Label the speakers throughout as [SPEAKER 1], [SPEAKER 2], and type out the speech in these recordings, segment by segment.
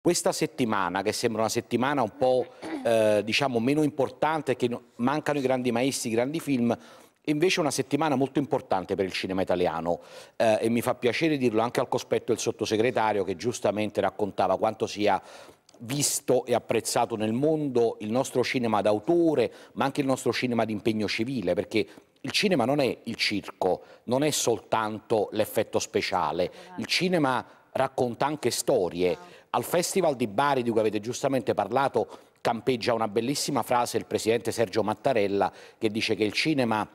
[SPEAKER 1] Questa settimana, che sembra una settimana un po' eh, diciamo meno importante, che mancano i grandi maestri, i grandi film, invece una settimana molto importante per il cinema italiano eh, e mi fa piacere dirlo anche al cospetto del sottosegretario che giustamente raccontava quanto sia visto e apprezzato nel mondo il nostro cinema d'autore, ma anche il nostro cinema di impegno civile, perché il cinema non è il circo, non è soltanto l'effetto speciale, il cinema racconta anche storie. Al Festival di Bari, di cui avete giustamente parlato, campeggia una bellissima frase il presidente Sergio Mattarella che dice che il cinema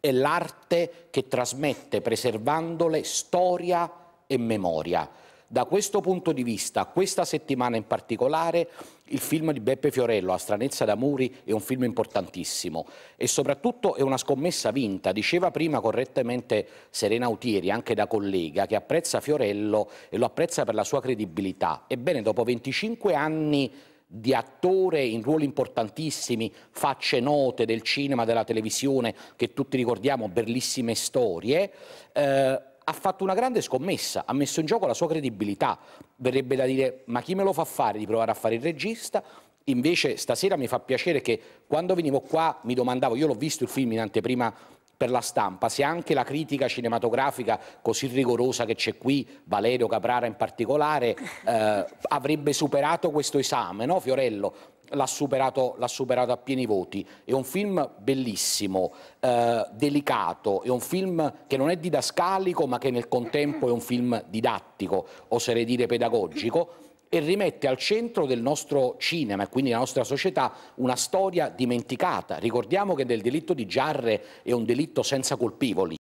[SPEAKER 1] è l'arte che trasmette, preservandole, storia e memoria. Da questo punto di vista, questa settimana in particolare, il film di Beppe Fiorello, A stranezza da muri, è un film importantissimo e soprattutto è una scommessa vinta. Diceva prima correttamente Serena Utieri, anche da collega, che apprezza Fiorello e lo apprezza per la sua credibilità. Ebbene, dopo 25 anni di attore in ruoli importantissimi, facce note del cinema, della televisione, che tutti ricordiamo, bellissime storie, eh, ha fatto una grande scommessa, ha messo in gioco la sua credibilità. Verrebbe da dire, ma chi me lo fa fare di provare a fare il regista? Invece stasera mi fa piacere che quando venivo qua mi domandavo, io l'ho visto il film in anteprima per la stampa, se anche la critica cinematografica così rigorosa che c'è qui, Valerio Caprara in particolare, eh, avrebbe superato questo esame, no Fiorello? l'ha superato, superato, a pieni voti. È un film bellissimo, eh, delicato, è un film che non è didascalico ma che nel contempo è un film didattico, oserei dire pedagogico e rimette al centro del nostro cinema e quindi della nostra società una storia dimenticata. Ricordiamo che del delitto di Giarre è un delitto senza colpevoli.